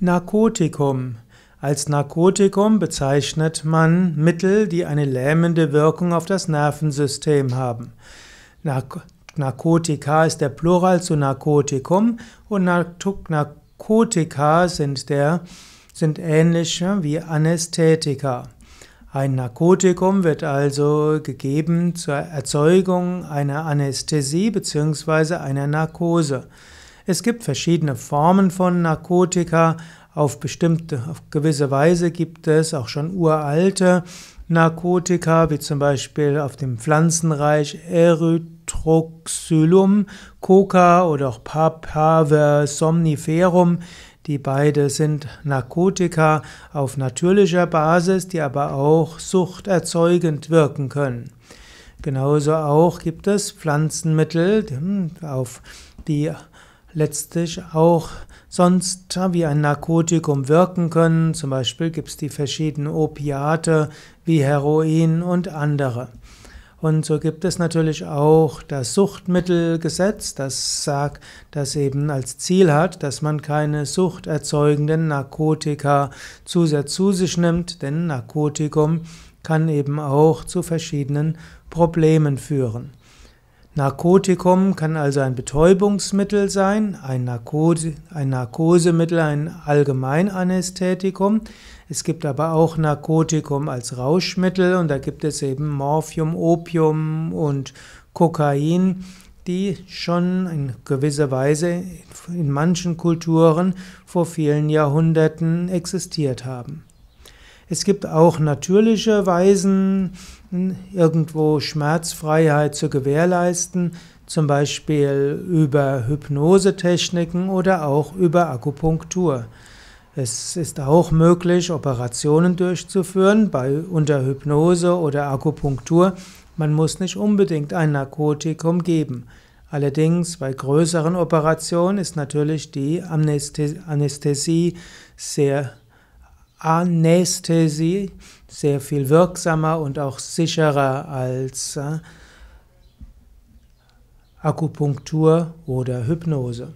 Narkotikum. Als Narkotikum bezeichnet man Mittel, die eine lähmende Wirkung auf das Nervensystem haben. Nark Narkotika ist der Plural zu Narkotikum und Narkotika sind, der, sind ähnlich wie Anästhetika. Ein Narkotikum wird also gegeben zur Erzeugung einer Anästhesie bzw. einer Narkose. Es gibt verschiedene Formen von Narkotika. Auf bestimmte, auf gewisse Weise gibt es auch schon uralte Narkotika, wie zum Beispiel auf dem Pflanzenreich Erythroxylum, Coca oder auch Papaver somniferum. Die beide sind Narkotika auf natürlicher Basis, die aber auch suchterzeugend wirken können. Genauso auch gibt es Pflanzenmittel hm, auf die letztlich auch sonst wie ein Narkotikum wirken können. Zum Beispiel gibt es die verschiedenen Opiate wie Heroin und andere. Und so gibt es natürlich auch das Suchtmittelgesetz, das sagt, das eben als Ziel hat, dass man keine suchterzeugenden Narkotika zu sehr zu sich nimmt, denn Narkotikum kann eben auch zu verschiedenen Problemen führen. Narkotikum kann also ein Betäubungsmittel sein, ein, Narkose, ein Narkosemittel, ein Allgemeinanästhetikum. Es gibt aber auch Narkotikum als Rauschmittel und da gibt es eben Morphium, Opium und Kokain, die schon in gewisser Weise in manchen Kulturen vor vielen Jahrhunderten existiert haben. Es gibt auch natürliche Weisen, hm, irgendwo Schmerzfreiheit zu gewährleisten, zum Beispiel über Hypnosetechniken oder auch über Akupunktur. Es ist auch möglich, Operationen durchzuführen bei, unter Hypnose oder Akupunktur. Man muss nicht unbedingt ein Narkotikum geben. Allerdings bei größeren Operationen ist natürlich die Anästhesie sehr Anästhesie sehr viel wirksamer und auch sicherer als äh, Akupunktur oder Hypnose.